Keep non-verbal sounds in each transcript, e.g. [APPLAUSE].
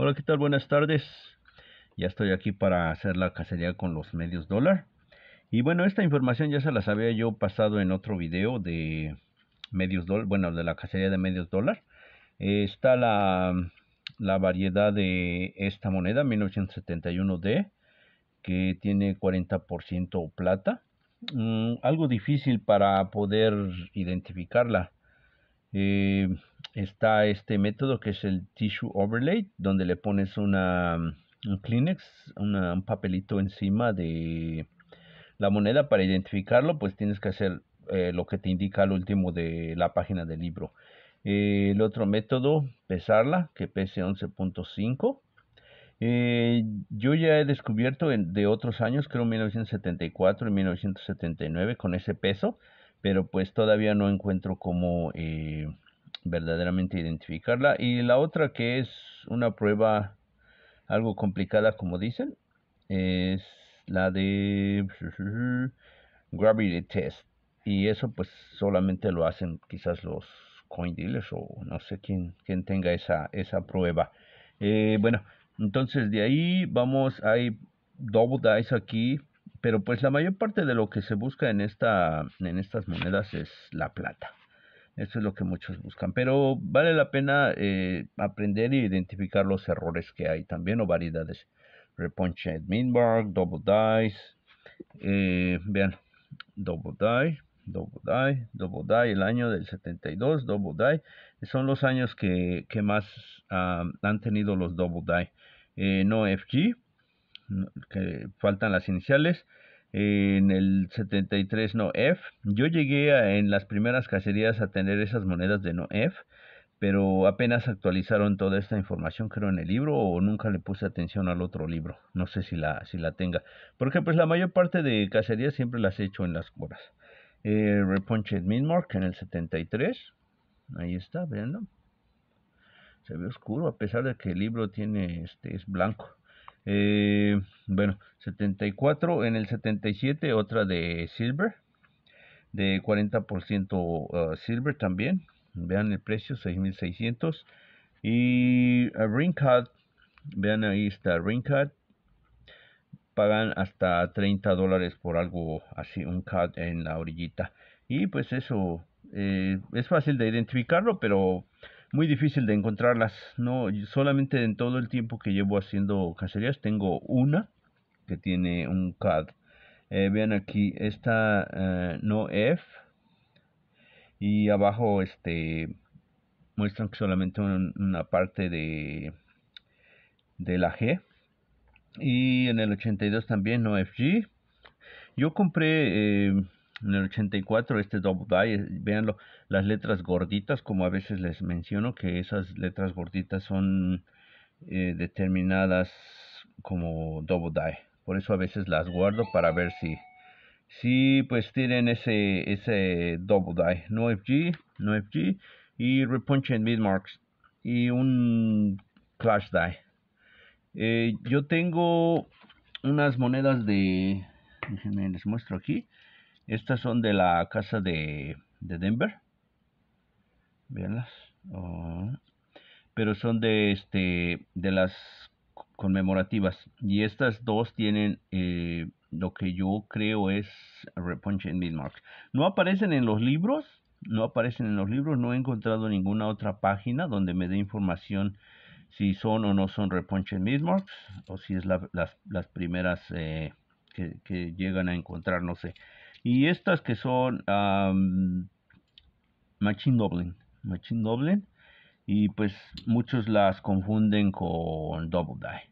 Hola, ¿qué tal? Buenas tardes. Ya estoy aquí para hacer la cacería con los medios dólar. Y bueno, esta información ya se las había yo pasado en otro video de medios dólar, bueno, de la cacería de medios dólar. Eh, está la, variedad de esta moneda, 1971D, que tiene 40% plata. Mm, algo difícil para poder identificarla eh, está este método que es el tissue overlay, donde le pones una, mm, un Kleenex, un papelito encima de la moneda para identificarlo, pues tienes que hacer eh, lo que te indica al último de la página del libro. Eh, el otro método, pesarla, que pese 11.5. yo ya he descubierto de otros años, creo 1974 y 1979, con ese peso, pero pues todavía no encuentro cómo eh, verdaderamente identificarla. Y la otra que es una prueba algo complicada como dicen, es la de [LAUGHS] Gravity Test. Y eso pues solamente lo hacen quizás los coin dealers o no sé quién, quién tenga esa, esa prueba. Eh, bueno, entonces de ahí vamos, hay double dice aquí pero pues la mayor parte de lo que se busca en, esta, en estas monedas es la plata. Eso es lo que muchos buscan. Pero vale la pena eh, aprender e identificar los errores que hay también o variedades. Reponche minberg Double Dice. Eh, vean, Double Die, Double Die, Double Die, el año del 72, Double Die. Son los años que, más ah, han tenido los Double Die. Eh, no FG, que faltan las iniciales. En el 73 no F, Yo llegué en las primeras cacerías a tener esas monedas de no F, pero apenas actualizaron toda esta información, creo, en el libro o nunca le puse atención al otro libro. No sé si la, si la tenga. Porque pues la mayor parte de cacerías siempre las he hecho en las horas. Eh, Repunched mark en el 73. Ahí está, viendo. Se ve oscuro a pesar de que el libro tiene este es blanco. Eh, bueno, 74. En el 77 otra de silver. De 40% uh, silver también. Vean el precio, 6600. Y ring cut. Vean ahí está ring cut. Pagan hasta 30 dólares por algo así, un cut en la orillita. Y pues eso eh, es fácil de identificarlo, pero muy difícil de encontrarlas. No, solamente en todo el tiempo que llevo haciendo cacerías tengo una que tiene un CAD. Eh, vean aquí esta eh, no F y abajo este muestran solamente una parte de de la G y en el 82 también no FG. Yo compré eh, en el 84, este Double Die, eh, véanlo las letras gorditas, como a veces les menciono, que esas letras gorditas son eh, determinadas como Double Die. Por eso a veces las guardo para ver si, si pues tienen ese, ese Double Die. No FG, no FG y Repunch mid marks y un Clash Die. Eh, yo tengo unas monedas de... les muestro aquí estas son de la casa de, Denver. Veanlas. Oh. Pero son de, este, de las conmemorativas. Y estas dos tienen eh, lo que yo creo es Repunch and No aparecen en los libros. No aparecen en los libros. No he encontrado ninguna otra página donde me dé información si son o no son Repunch and Midmarks. O si es las, primeras eh, que, que llegan a encontrar. No sé. Y estas que son Machine Goblin. Machine Goblin. Y pues muchos las confunden con Double Die.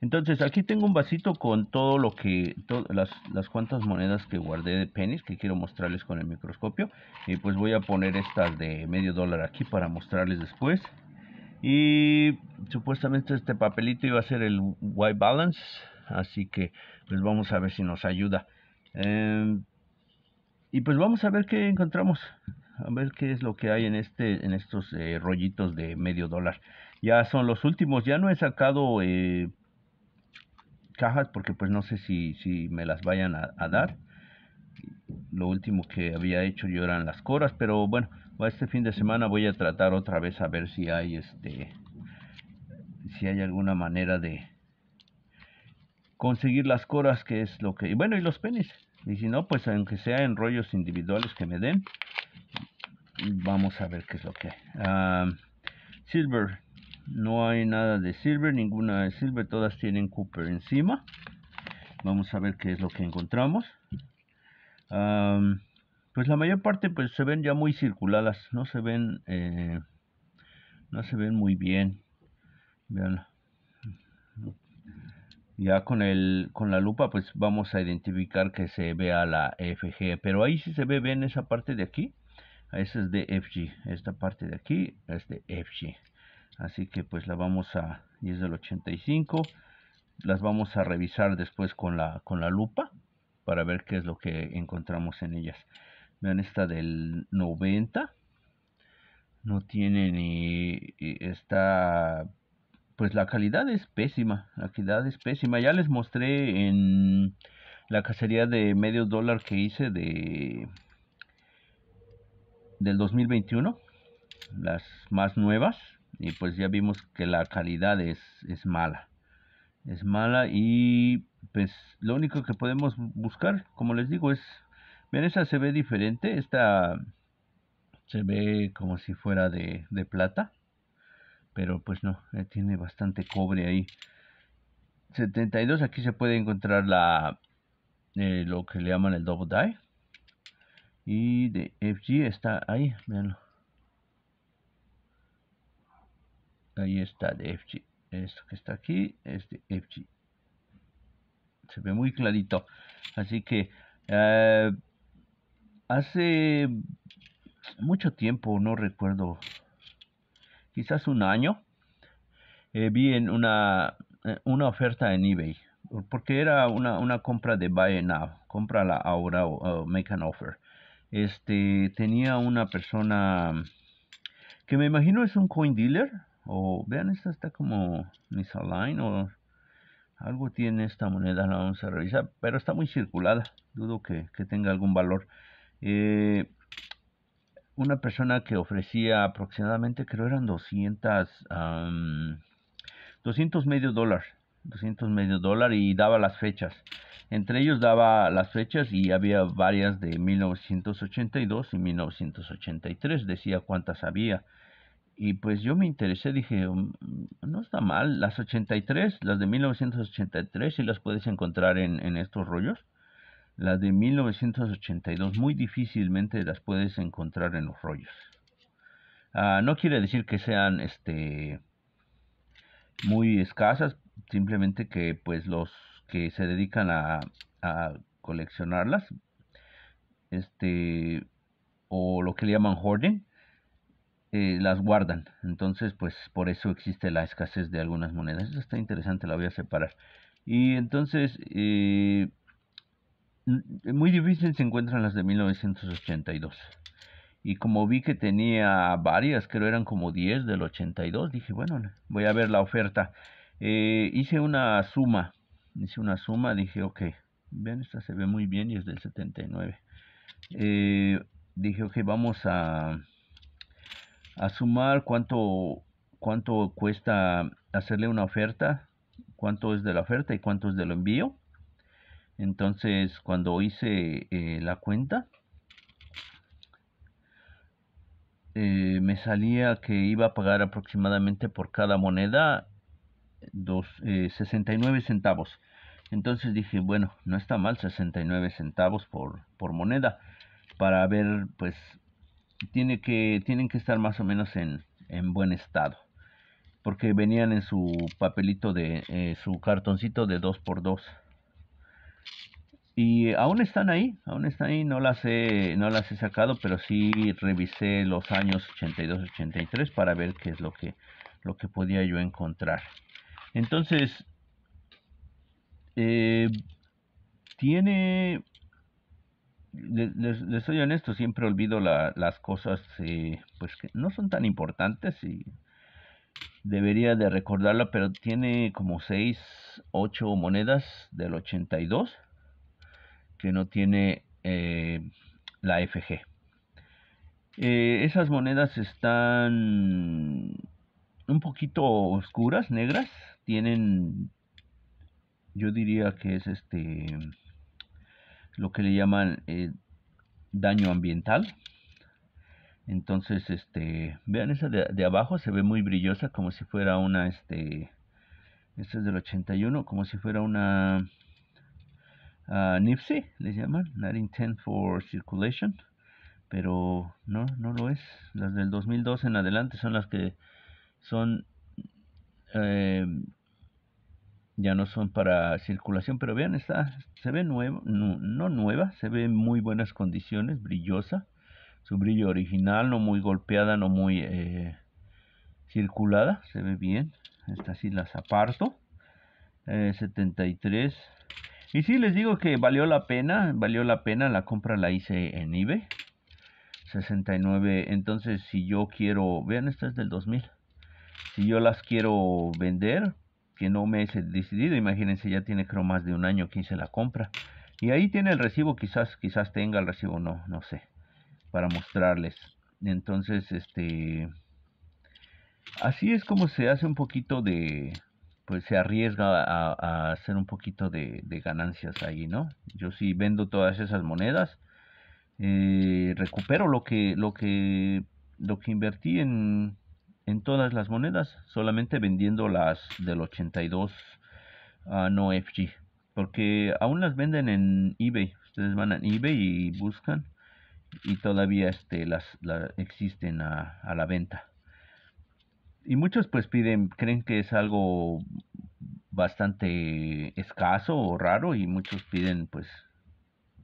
Entonces aquí tengo un vasito con todo lo que, las, las cuantas monedas que guardé de pennies que quiero mostrarles con el microscopio. Y pues voy a poner estas de medio dólar aquí para mostrarles después. Y supuestamente este papelito iba a ser el white balance, así que pues vamos a ver si nos ayuda. Eh, y pues vamos a ver qué encontramos, a ver qué es lo que hay en, este, en estos eh, rollitos de medio dólar. Ya son los últimos, ya no he sacado eh, cajas porque pues no sé si, si me las vayan a, dar. Lo último que había hecho yo eran las coras, pero bueno, este fin de semana voy a tratar otra vez a ver si hay este si hay alguna manera de conseguir las coras que es lo que bueno y los penis y si no, pues aunque sea en rollos individuales que me den, vamos a ver qué es lo que hay. Ah, silver, no hay nada de silver, ninguna de silver, todas tienen Cooper encima. Vamos a ver qué es lo que encontramos. Ah, pues la mayor parte pues se ven ya muy circuladas, no se ven, eh, no se ven muy bien. Vean, ya con, el, con la lupa pues vamos a identificar que se vea la FG, e. pero ahí sí se ve bien esa parte de aquí. Esa es de FG, e, esta parte de aquí es de FG. E. Así que pues la vamos a, y es del 85, las vamos a revisar después con la, con la lupa para ver qué es lo que encontramos en ellas. Vean esta del 90, no tiene ni, está pues la calidad es pésima, la calidad es pésima. Ya les mostré en la cacería de medio dólar que hice de del 2021, las más nuevas, y pues ya vimos que la calidad es, mala. Es mala y pues lo único que podemos buscar, como les digo, es... Miren, esa se ve diferente, esta se ve como si fuera de plata pero pues no, eh, tiene bastante cobre ahí. 72, aquí se puede encontrar la eh, lo que le llaman el double die. Y de FG está ahí, veanlo. Ahí está de FG. Esto que está aquí es de FG. Se ve muy clarito. Así que eh, hace mucho tiempo, no recuerdo quizás un año, eh, vi en una, eh, una oferta en eBay, porque era una, una compra de Buy Now, la ahora o make an offer. Este, tenía una persona que me imagino es un coin dealer, o vean, esta está como Misalign o algo tiene esta moneda, la vamos a revisar, pero está muy circulada, dudo que, tenga algún valor. Eh, una persona que ofrecía aproximadamente, creo eran 200, um, 200 medio dólar, 200 medio dólar y daba las fechas. Entre ellos daba las fechas y había varias de 1982 y 1983, decía cuántas había. Y pues yo me interesé, dije, mm, no está mal, las 83, las de 1983, si las puedes encontrar en estos rollos. Las de 1982 muy difícilmente las puedes encontrar en los rollos. Ah, no quiere decir que sean este, muy escasas, simplemente que pues los que se dedican a, coleccionarlas, este, o lo que le llaman hoarding, eh, las guardan. Entonces, pues por eso existe la escasez de algunas monedas. Eso está interesante, la voy a separar. Y entonces, eh, Mm, muy difícil se encuentran las de 1982. Y como vi que tenía varias, creo eran como 10 del 82, dije, bueno, voy a ver la oferta. Eh, hice una suma, hice una suma, dije, ok, bien esta se ve muy bien y es del 79. Eh, dije, ok, vamos a, a sumar cuánto, cuánto cuesta hacerle una oferta, cuánto es de la oferta y cuánto es del envío entonces, cuando hice eh, la cuenta, eh, me salía que iba a pagar aproximadamente por cada moneda dos, 69 eh, centavos. Entonces dije, bueno, no está mal 69 centavos por, por moneda. Para ver, pues, tiene que, tienen que estar más o menos en, en buen estado. Porque venían en su papelito de, su cartoncito de 2x2 y aún están ahí, aún están ahí, no las he, no las he sacado, pero sí revisé los años 82, 83 para ver qué es lo que, lo que podía yo encontrar. Entonces, eh, tiene, les, les, soy honesto, siempre olvido las cosas eh, pues que no son tan importantes y debería de recordarla, pero tiene como 6, 8 monedas del 82 que no tiene eh, la FG. Eh, esas monedas están un poquito oscuras, negras. Tienen, yo diría que es este, lo que le llaman eh, daño ambiental. Entonces, este, vean esa de, abajo, se ve muy brillosa como si fuera una, este, es del 81, como si fuera una Ah, Nipsey, les llaman, Not Intent for Circulation, pero no, no lo es. Las del 2002 en adelante son las que son, eh, ya no son para circulación, pero vean, está, se ve nueva, no, nueva, se ve en muy buenas condiciones, brillosa, su brillo original, no muy golpeada, no muy eh, circulada, se ve bien. Estas sí las aparto. 73 y sí, les digo que valió la pena, valió la pena, la compra la hice en eBay. 69, entonces si yo quiero, vean, esta es del 2000. Si yo las quiero vender, que no me he decidido, imagínense, ya tiene creo más de un año que hice la compra. Y ahí tiene el recibo, quizás, quizás tenga el recibo, no, no sé, para mostrarles. Entonces, este, así es como se hace un poquito de, pues se arriesga a, hacer un poquito de, ganancias ahí, ¿no? Yo sí vendo todas esas monedas, eh, recupero lo que, lo que, lo que invertí en, en todas las monedas, solamente vendiendo las del 82 a ah, no FG, porque aún las venden en eBay. Ustedes van a eBay y buscan y todavía este, las, existen a la venta. Y muchos pues piden, creen que es algo bastante escaso o raro y muchos piden pues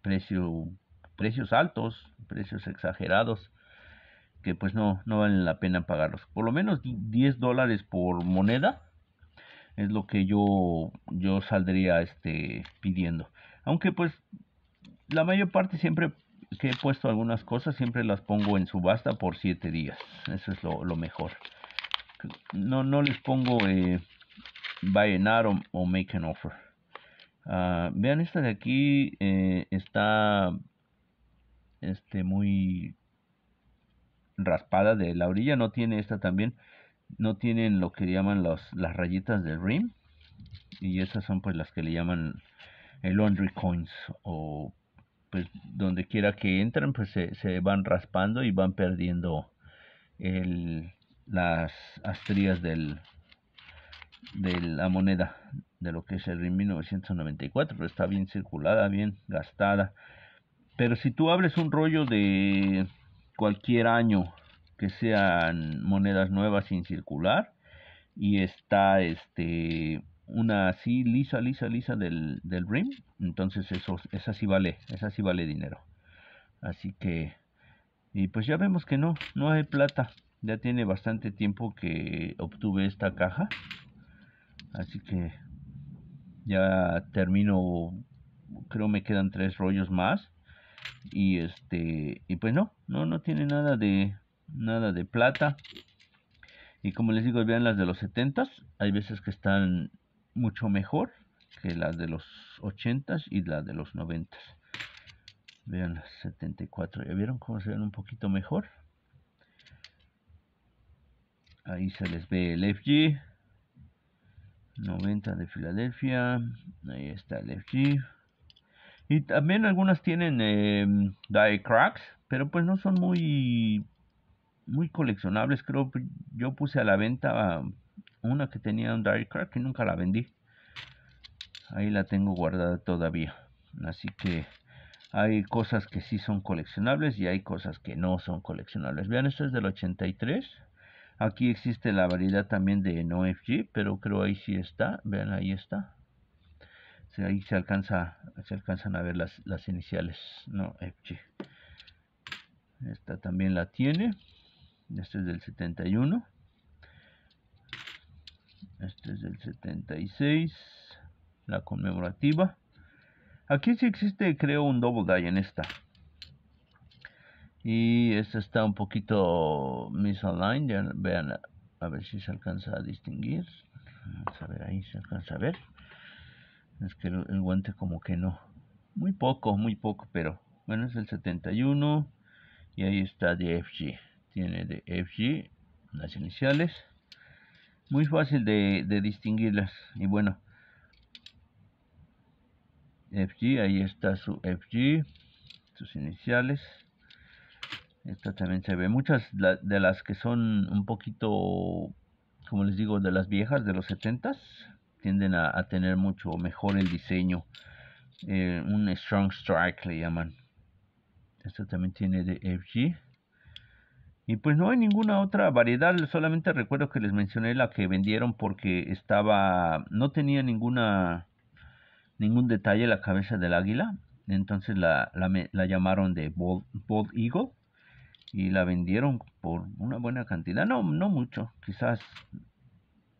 precio, precios altos, precios exagerados que pues no, no valen la pena pagarlos. Por lo menos 10 dólares por moneda es lo que yo, yo saldría este, pidiendo. Aunque pues la mayor parte siempre que he puesto algunas cosas siempre las pongo en subasta por 7 días. Eso es lo, lo mejor no, no les pongo eh, buy an o, make an offer. Ah, vean esta de aquí, eh, está este, muy raspada de la orilla, no tiene esta también, no tienen lo que llaman las rayitas del rim y esas son pues las que le llaman el laundry coins o pues donde quiera que entren, pues se, van raspando y van perdiendo el, las astrías del, de la moneda de lo que es el RIM 1994, pero está bien circulada, bien gastada. Pero si tú abres un rollo de cualquier año que sean monedas nuevas sin circular y está este una así lisa, lisa, lisa del, del RIM, entonces eso, esa sí vale, esa sí vale dinero. Así que, y pues ya vemos que no, no hay plata ya tiene bastante tiempo que obtuve esta caja así que ya termino creo me quedan tres rollos más y este y pues no no tiene nada de nada de plata y como les digo vean las de los 70 hay veces que están mucho mejor que las de los 80 y las de los 90 vean las 74 ya vieron cómo se ven un poquito mejor ahí se les ve el FG 90 de Filadelfia ahí está el FG y también algunas tienen em, die cracks pero pues no son muy muy coleccionables creo yo puse a la venta una que tenía un die crack y nunca la vendí ahí la tengo guardada todavía así que hay cosas que sí son coleccionables y hay cosas que no son coleccionables vean esto es del 83 Aquí existe la variedad también de FG, pero creo ahí sí está. Vean, ahí está. ahí se, alcanza, se alcanzan a ver las, las iniciales. FG. Esta también la tiene. Este es del 71. Este es del 76. La conmemorativa. Aquí sí existe, creo, un double die en esta. Y esta está un poquito misaligned. vean, a, ver si se alcanza a distinguir. Vamos a ver ahí, se alcanza a ver. Es que el, guante como que no. Muy poco, muy poco, pero bueno, es el 71. Y ahí está de FG. Tiene de FG las iniciales. Muy fácil de, de distinguirlas. Y bueno, FG, ahí está su FG, sus iniciales. Esta también se ve. Muchas de las que son un poquito, como les digo, de las viejas, de los 70s, tienden a, tener mucho mejor el diseño. Eh, un Strong Strike le llaman. Esta también tiene de FG. Y pues no hay ninguna otra variedad, solamente recuerdo que les mencioné la que vendieron porque estaba, no tenía ninguna, ningún detalle la cabeza del águila, entonces la, la, llamaron de Bold Eagle y la vendieron por una buena cantidad, no, no mucho, quizás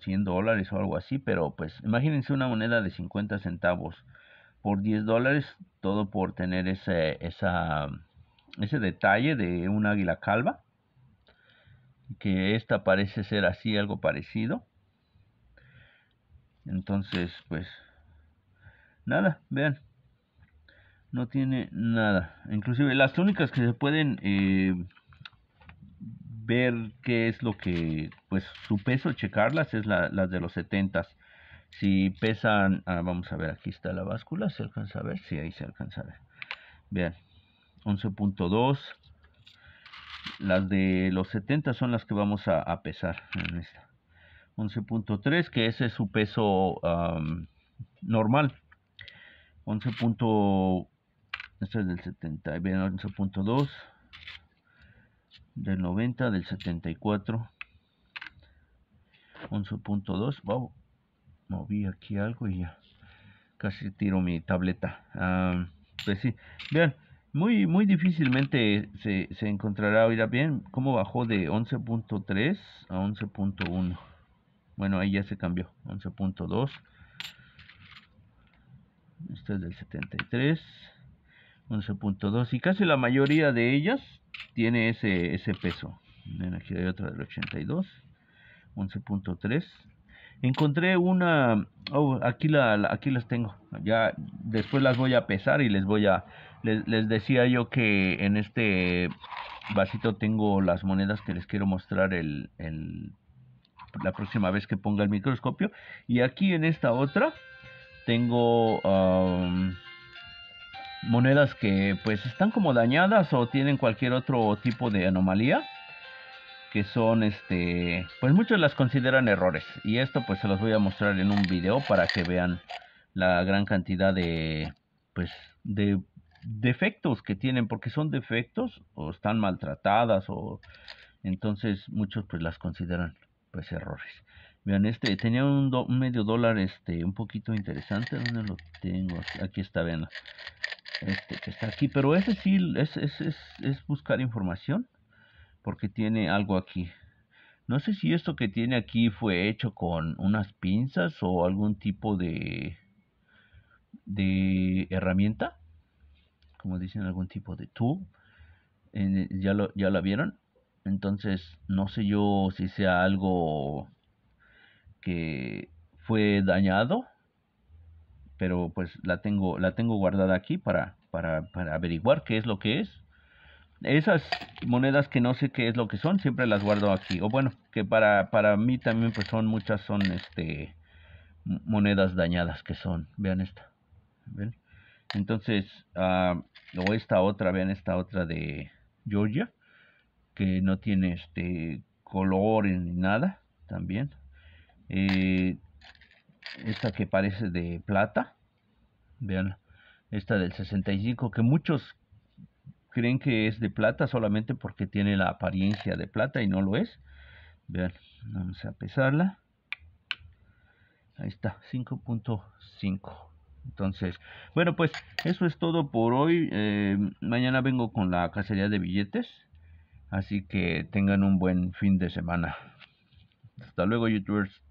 100 dólares o algo así, pero pues imagínense una moneda de 50 centavos por 10 dólares, todo por tener ese, esa, ese detalle de un águila calva, que esta parece ser así, algo parecido. Entonces, pues, nada, vean, no tiene nada. Inclusive las únicas que se pueden eh, ver qué es lo que, pues su peso, checarlas, es las de los 70. Si pesan, ah, vamos a ver, aquí está la báscula, ¿se alcanza a ver? si ahí se alcanza a ver. Vean, 11.2. Las de los 70 son las que vamos a, a pesar. 11.3, que ese es su peso normal. 11. este es del 70, 11.2 del 90 del 74 11.2 moví aquí algo y ya casi tiro mi tableta pues sí vean muy muy difícilmente se, se encontrará oiga bien cómo bajó de 11.3 a 11.1 bueno ahí ya se cambió 11.2 este es del 73 11.2 y casi la mayoría de ellas tiene ese, ese peso. Miren, aquí hay otra del 82, 11.3. Encontré una, oh, aquí, la, aquí las tengo, ya después las voy a pesar y les voy a, les, decía yo que en este vasito tengo las monedas que les quiero mostrar el, el, la próxima vez que ponga el microscopio. Y aquí en esta otra tengo... Um, monedas que pues están como dañadas o tienen cualquier otro tipo de anomalía que son este pues muchos las consideran errores y esto pues se los voy a mostrar en un video para que vean la gran cantidad de pues de defectos que tienen porque son defectos o están maltratadas o entonces muchos pues las consideran pues errores Vean, este tenía un, medio dólar, este, un poquito interesante. donde lo tengo? Aquí está, vean este que está aquí pero ese sí es, es, es, buscar información porque tiene algo aquí no sé si esto que tiene aquí fue hecho con unas pinzas o algún tipo de, de herramienta, como dicen, algún tipo de tú ya, lo, ya la vieron. Entonces, no sé yo si sea algo que fue dañado pero pues la tengo, la tengo guardada aquí para, para, averiguar qué es lo que es. Esas monedas que no sé qué es lo que son, siempre las guardo aquí. O bueno, que para, para mí también pues son muchas, son este monedas dañadas que son. Vean esta. Entonces, ah, o esta otra, vean esta otra de Georgia, que no tiene este color ni nada también. Eh, esta que parece de plata, vean, esta del 65, que muchos creen que es de plata solamente porque tiene la apariencia de plata y no lo es. Vean, vamos a pesarla. Ahí está, 5.5. Entonces, bueno, pues eso es todo por hoy. Eh, mañana vengo con la cacería de billetes. Así que tengan un buen fin de semana. Hasta luego, youtubers.